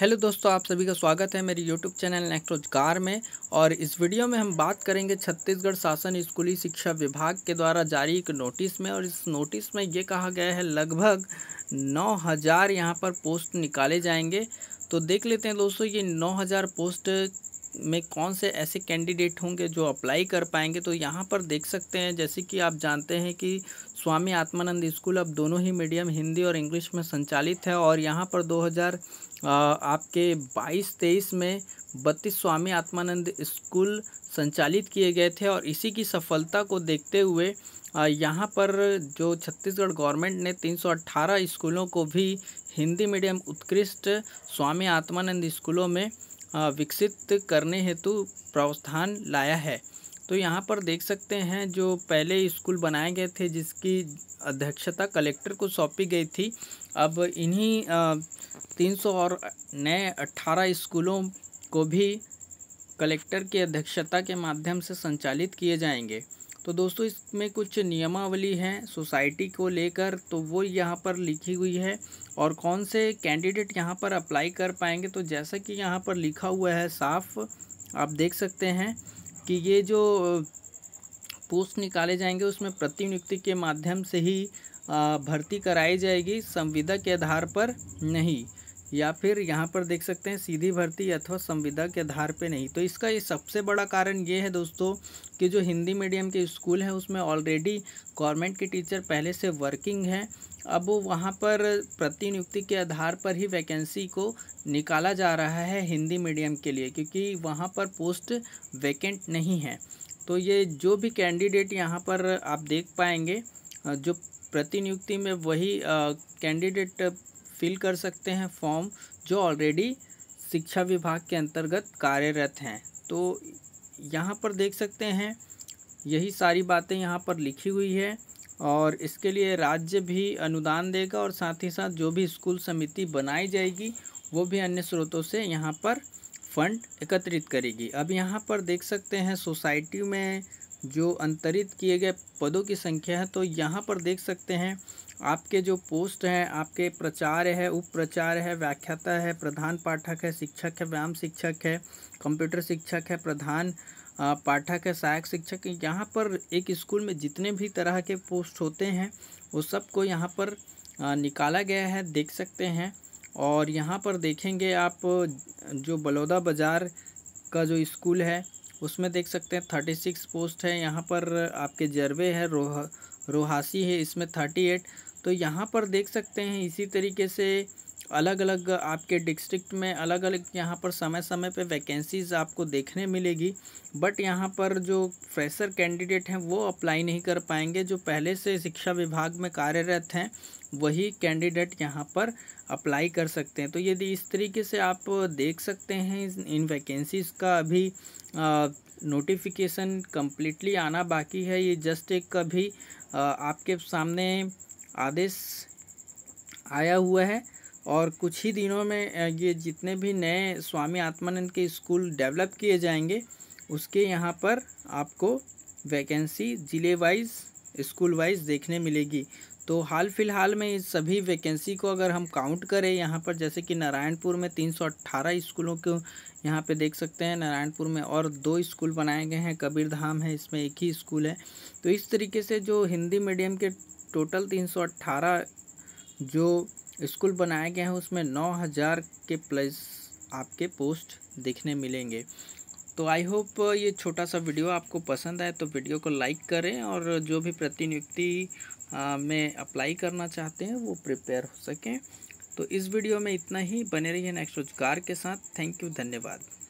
hello दोस्तों आप सभी का स्वागत है मेरे यूट्यूब चैनल नेक्ट्रोजगार में और इस वीडियो में हम बात करेंगे छत्तीसगढ़ शासन स्कूली शिक्षा विभाग के द्वारा जारी एक नोटिस में और इस नोटिस में ये कहा गया है लगभग 9000 हज़ार यहाँ पर पोस्ट निकाले जाएंगे तो देख लेते हैं दोस्तों ये 9000 पोस्ट में कौन से ऐसे कैंडिडेट होंगे जो अप्लाई कर पाएंगे तो यहाँ पर देख सकते हैं जैसे कि आप जानते हैं कि स्वामी आत्मानंद स्कूल अब दोनों ही मीडियम हिंदी और इंग्लिश में संचालित है और यहाँ पर 2000 आपके 22-23 में बत्तीस स्वामी आत्मानंद स्कूल संचालित किए गए थे और इसी की सफलता को देखते हुए यहाँ पर जो छत्तीसगढ़ गवर्नमेंट ने 318 स्कूलों को भी हिंदी मीडियम उत्कृष्ट स्वामी आत्मानंद स्कूलों में विकसित करने हेतु प्रावधान लाया है तो यहाँ पर देख सकते हैं जो पहले स्कूल बनाए गए थे जिसकी अध्यक्षता कलेक्टर को सौंपी गई थी अब इन्हीं तीन सौ और नए अट्ठारह स्कूलों को भी कलेक्टर की अध्यक्षता के माध्यम से संचालित किए जाएंगे तो दोस्तों इसमें कुछ नियमावली हैं सोसाइटी को लेकर तो वो यहाँ पर लिखी हुई है और कौन से कैंडिडेट यहाँ पर अप्लाई कर पाएंगे तो जैसा कि यहाँ पर लिखा हुआ है साफ आप देख सकते हैं कि ये जो पोस्ट निकाले जाएंगे उसमें प्रतिनियुक्ति के माध्यम से ही भर्ती कराई जाएगी संविदा के आधार पर नहीं या फिर यहाँ पर देख सकते हैं सीधी भर्ती अथवा संविदा के आधार पे नहीं तो इसका ये सबसे बड़ा कारण ये है दोस्तों कि जो हिंदी मीडियम के स्कूल हैं उसमें ऑलरेडी गवर्नमेंट के टीचर पहले से वर्किंग हैं अब वो वहाँ पर प्रतिनियुक्ति के आधार पर ही वैकेंसी को निकाला जा रहा है हिंदी मीडियम के लिए क्योंकि वहाँ पर पोस्ट वैकेंट नहीं है तो ये जो भी कैंडिडेट यहाँ पर आप देख पाएंगे जो प्रतिनियुक्ति में वही कैंडिडेट फिल कर सकते हैं फॉर्म जो ऑलरेडी शिक्षा विभाग के अंतर्गत कार्यरत हैं तो यहाँ पर देख सकते हैं यही सारी बातें यहाँ पर लिखी हुई है और इसके लिए राज्य भी अनुदान देगा और साथ ही साथ जो भी स्कूल समिति बनाई जाएगी वो भी अन्य स्रोतों से यहाँ पर फंड एकत्रित करेगी अब यहाँ पर देख सकते हैं सोसाइटी में जो अंतरित किए गए पदों की संख्या है तो यहाँ पर देख सकते हैं आपके जो पोस्ट हैं आपके प्रचार है उप प्रचार है व्याख्याता है प्रधान पाठक है शिक्षक है व्यायाम शिक्षक है कंप्यूटर शिक्षक है प्रधान पाठक है सहायक शिक्षक यहाँ पर एक स्कूल में जितने भी तरह के पोस्ट होते हैं वो सबको यहाँ पर निकाला गया है देख सकते हैं और यहाँ पर देखेंगे आप जो बलौदा बाज़ार का जो स्कूल है उसमें देख सकते हैं थर्टी सिक्स पोस्ट है यहाँ पर आपके जरवे है रोह रोहासी है इसमें थर्टी एट तो यहाँ पर देख सकते हैं इसी तरीके से अलग अलग आपके डिस्ट्रिक्ट में अलग अलग यहाँ पर समय समय पे वैकेंसीज़ आपको देखने मिलेगी बट यहाँ पर जो फ्रेशर कैंडिडेट हैं वो अप्लाई नहीं कर पाएंगे जो पहले से शिक्षा विभाग में कार्यरत हैं वही कैंडिडेट यहाँ पर अप्लाई कर सकते हैं तो यदि इस तरीके से आप देख सकते हैं इन वैकेंसीज़ का अभी नोटिफिकेशन कम्प्लीटली आना बाकी है ये जस्ट एक अभी आपके सामने आदेश आया हुआ है और कुछ ही दिनों में ये जितने भी नए स्वामी आत्मानंद के स्कूल डेवलप किए जाएंगे उसके यहाँ पर आपको वैकेंसी ज़िले वाइज स्कूल वाइज देखने मिलेगी तो हाल फिलहाल में इस सभी वैकेंसी को अगर हम काउंट करें यहाँ पर जैसे कि नारायणपुर में 318 स्कूलों को यहाँ पे देख सकते हैं नारायणपुर में और दो स्कूल बनाए गए हैं कबीरधाम है इसमें एक ही स्कूल है तो इस तरीके से जो हिंदी मीडियम के टोटल 318 जो स्कूल बनाए गए हैं उसमें नौ हज़ार के प्लस आपके पोस्ट देखने मिलेंगे तो आई होप ये छोटा सा वीडियो आपको पसंद आए तो वीडियो को लाइक करें और जो भी प्रतिनियुक्ति में अप्लाई करना चाहते हैं वो प्रिपेयर हो सकें तो इस वीडियो में इतना ही बने रहिए नेक्स्ट रोजगार के साथ थैंक यू धन्यवाद